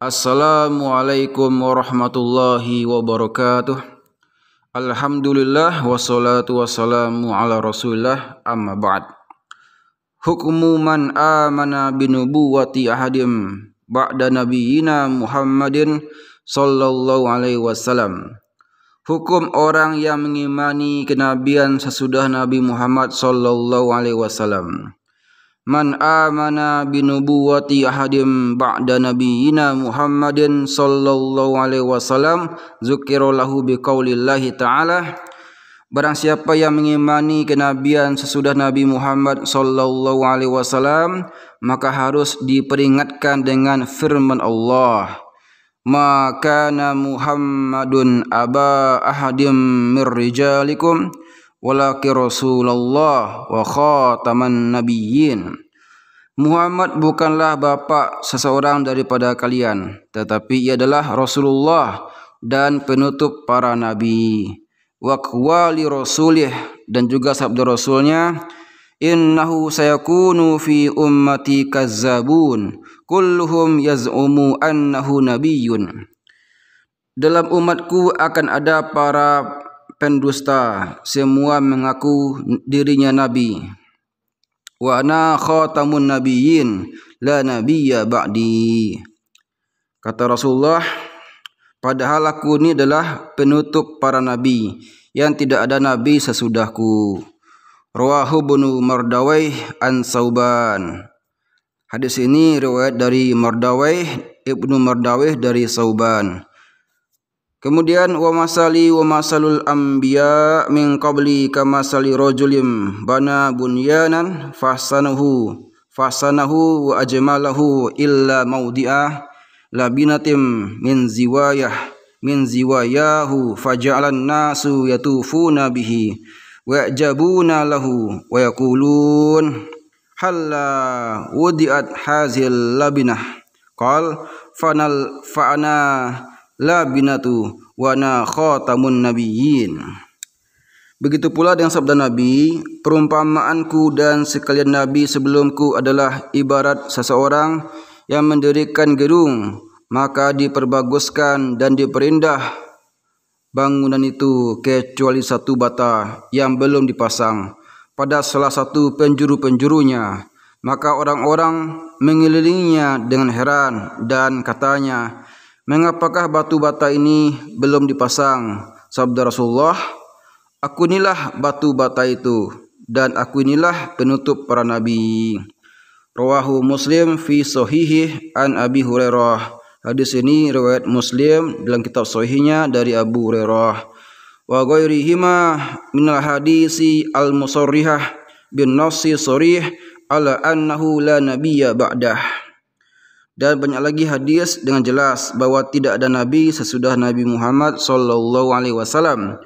Assalamualaikum warahmatullahi wabarakatuh Alhamdulillah wassalatu wassalamu ala rasulillah amma ba'd Hukmu man amana binubuwati ahadim ba'da nabiyina Muhammadin sallallahu alaihi wasallam Hukum orang yang mengimani kenabian sesudah Nabi Muhammad sallallahu alaihi wasallam Man amana binubuwati ahadim ba'da nabiyina Muhammadin sallallahu alaihi wasallam zukirallahu biqaulillahi ta'ala Barang siapa yang mengimani kenabian sesudah Nabi Muhammad sallallahu alaihi wasallam maka harus diperingatkan dengan firman Allah Maka Muhammadun aba ahadim mir walakin Rasulullah wa khataman nabiyyin. Muhammad bukanlah bapa seseorang daripada kalian, tetapi ia adalah Rasulullah dan penutup para nabi. Wa kuwali rasulih dan juga sabda rasulnya, Innahu sayakunu fi ummati kazzabun, kulluhum yaz'umu annahu nabiyyun. Dalam umatku akan ada para pendusta semua mengaku dirinya nabi wa ana khatamun nabiyyin la nabiyya ba'di kata Rasulullah padahal aku ini adalah penutup para nabi yang tidak ada nabi sesudahku rawahu bunu mardawai an sauban hadis ini riwayat dari mardawai ibnu mardawai dari sauban Kemudian wa masali wa masalul anbiya min qabli kamasali rajulim bana bunyanan fahsanahu fahsanahu wa ajmalahu illa maudi'ah labinatim min ziwayah min ziwayahu faj'alan nasu yatufuna bihi wa yajabuna lahu wa yaqulun halla wudi'at hazil labinah qal fanal fa'ana labinatu wana khatamun nabiyyin Begitu pula dengan sabda Nabi, perumpamaanku dan sekalian Nabi sebelumku adalah ibarat seseorang yang mendirikan gedung, maka diperbaguskan dan diperindah bangunan itu kecuali satu bata yang belum dipasang pada salah satu penjuru-penjurunya. Maka orang-orang mengelilinginya dengan heran dan katanya, Mengapakah batu bata ini belum dipasang? Sabda Rasulullah, Aku inilah batu bata itu dan aku inilah penutup para nabi. Rawahu Muslim fi sahihi an Abi Hurairah. Hadis ini riwayat Muslim dalam kitab sahihnya dari Abu Hurairah. Wa ghairihi ma min al hadisi al musarrihah bin nassi sarih ala annahu la nabiyya ba'dah dan banyak lagi hadis dengan jelas bahwa tidak ada nabi sesudah Nabi Muhammad sallallahu alaihi wasallam.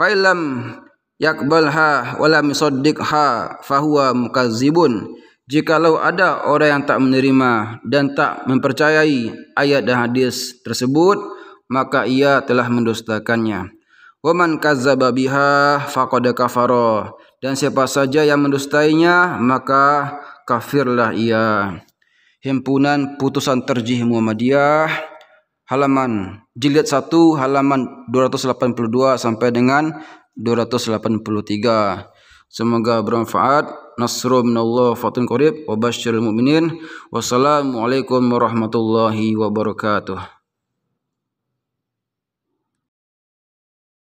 Failam yakbalha wala misaddiqha fahuwa mukazzibun. Jikalau ada orang yang tak menerima dan tak mempercayai ayat dan hadis tersebut, maka ia telah mendustakannya. Wa man kazzaba biha faqad kafara. Dan siapa saja yang mendustainya, maka kafirlah ia. Himpunan Putusan Terjih Muhammadiyah halaman jilid 1 halaman 282 sampai dengan 283. Semoga bermanfaat. Nasrum minallah fatun qarib wa basyiril mu'minin. Wassalamualaikum warahmatullahi wabarakatuh.